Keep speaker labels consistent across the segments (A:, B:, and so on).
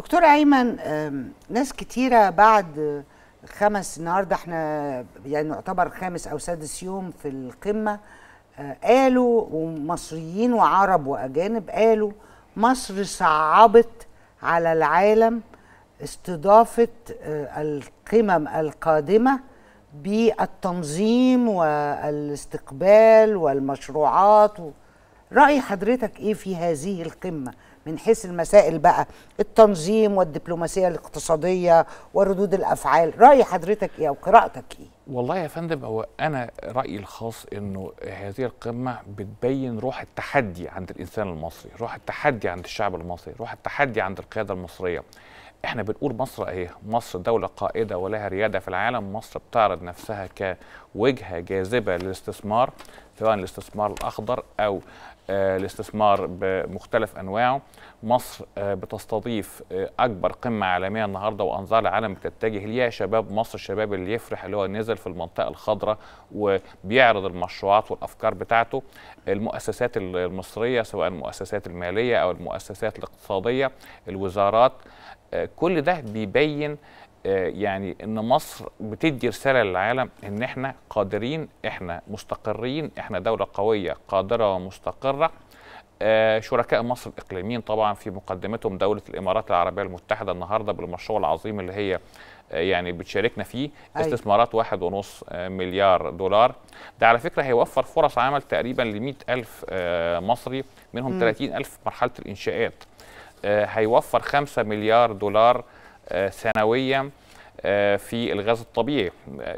A: دكتور ايمن ناس كتيره بعد خمس النهارده احنا يعني نعتبر خامس او سادس يوم في القمه آه، قالوا ومصريين وعرب واجانب قالوا مصر صعبت على العالم استضافه آه، القمم القادمه بالتنظيم والاستقبال والمشروعات و... راي حضرتك ايه في هذه القمه من حيث المسائل بقى التنظيم والدبلوماسيه الاقتصاديه وردود الافعال راي حضرتك ايه او قراءتك ايه
B: والله يا فندم هو انا رايي الخاص انه هذه القمه بتبين روح التحدي عند الانسان المصري روح التحدي عند الشعب المصري روح التحدي عند القياده المصريه احنا بنقول مصر اهي مصر دولة قائدة ولها ريادة في العالم مصر بتعرض نفسها كوجهة جاذبة للاستثمار سواء الاستثمار الاخضر او آه، الاستثمار بمختلف انواعه مصر آه، بتستضيف آه، اكبر قمه عالميه النهارده وانظار العالم بتتجه ليها شباب مصر الشباب اللي يفرح اللي هو نزل في المنطقه الخضراء وبيعرض المشروعات والافكار بتاعته المؤسسات المصريه سواء المؤسسات الماليه او المؤسسات الاقتصاديه الوزارات كل ده بيبين آه، يعني ان مصر بتدي رساله للعالم ان احنا قادرين احنا مستقرين احنا دوله قويه قادره ومستقره آه، شركاء مصر الاقليميين طبعا في مقدمتهم دوله الامارات العربيه المتحده النهارده بالمشروع العظيم اللي هي آه، يعني بتشاركنا فيه أي. أيوة. استثمارات واحد ونص مليار دولار ده على فكره هيوفر فرص عمل تقريبا ل ألف مصري منهم م. 30 ألف مرحله الانشاءات هيوفر 5 مليار دولار آه، سنويا آه، في الغاز الطبيعي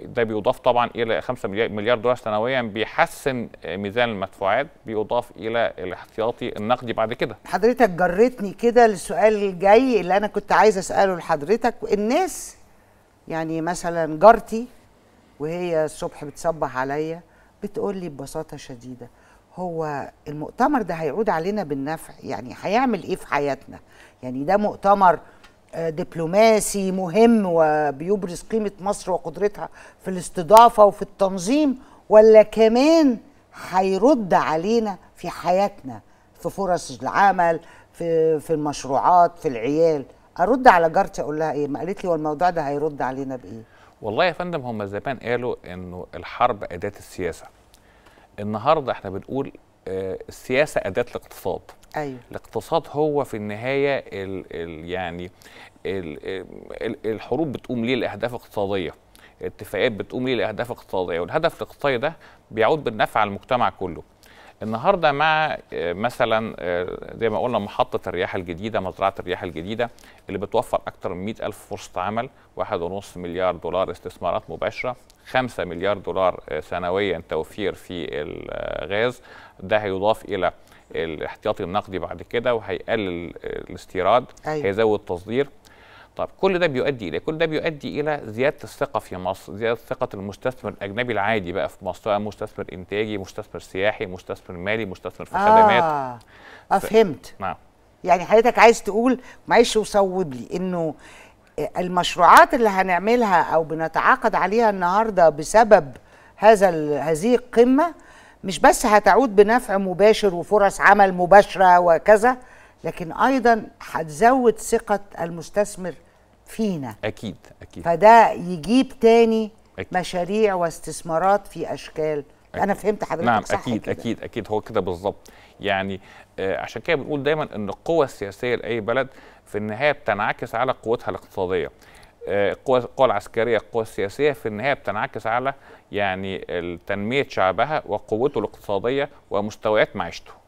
B: ده بيضاف طبعا الى 5 مليار دولار سنويا بيحسن ميزان المدفوعات بيضاف الى الاحتياطي النقدي بعد كده
A: حضرتك جرتني كده للسؤال الجاي اللي انا كنت عايزه اساله لحضرتك الناس يعني مثلا جارتي وهي الصبح بتصبح عليا بتقول لي ببساطه شديده هو المؤتمر ده هيعود علينا بالنفع يعني هيعمل ايه في حياتنا يعني ده مؤتمر آه، دبلوماسي مهم وبيبرز قيمة مصر وقدرتها في الاستضافة وفي التنظيم ولا كمان هيرد علينا في حياتنا في فرص العمل في في المشروعات في العيال ارد على جارتي اقول لها ايه ما قالت لي والموضوع ده هيرد علينا بايه
B: والله يا فندم هم زمان قالوا انه الحرب اداه السياسه النهارده احنا بنقول آه، السياسه اداه الاقتصاد أيوة. الاقتصاد هو في النهايه الـ الـ يعني الـ الـ الحروب بتقوم ليه لاهداف اقتصاديه الاتفاقيات بتقوم ليه لاهداف اقتصاديه والهدف الاقتصادي ده بيعود بالنفع على المجتمع كله النهارده مع آه، مثلا آه، زي ما قلنا محطه الرياح الجديده مزرعه الرياح الجديده اللي بتوفر اكثر من 100 الف فرصه عمل 1.5 مليار دولار استثمارات مباشره 5 مليار دولار آه، سنويا توفير في الغاز ده هيضاف الى الاحتياطي النقدي بعد كده وهيقلل الاستيراد أيوة. هيزود التصدير طب كل ده بيؤدي الى إيه؟ كل ده بيؤدي الى زياده الثقه في مصر زياده ثقه المستثمر الاجنبي العادي بقى في مصر سواء مستثمر انتاجي مستثمر سياحي مستثمر مالي مستثمر في خدمات اه,
A: آه فهمت نعم يعني حضرتك عايز تقول معلش وصوب لي انه آه، المشروعات اللي هنعملها او بنتعاقد عليها النهارده بسبب هذا هذه القمه مش بس هتعود بنفع مباشر وفرص عمل مباشره وكذا لكن ايضا هتزود ثقه المستثمر فينا اكيد اكيد فده يجيب تاني أكيد. مشاريع واستثمارات في اشكال أكيد. انا فهمت حضرتك نعم صح اكيد كده. اكيد
B: اكيد هو كده بالظبط يعني آه عشان كده بنقول دايما ان القوه السياسيه لاي بلد في النهايه بتنعكس على قوتها الاقتصاديه آه، قوى العسكريه قوى السياسيه في النهايه بتنعكس على يعني تنميه شعبها وقوته الاقتصاديه ومستويات معيشته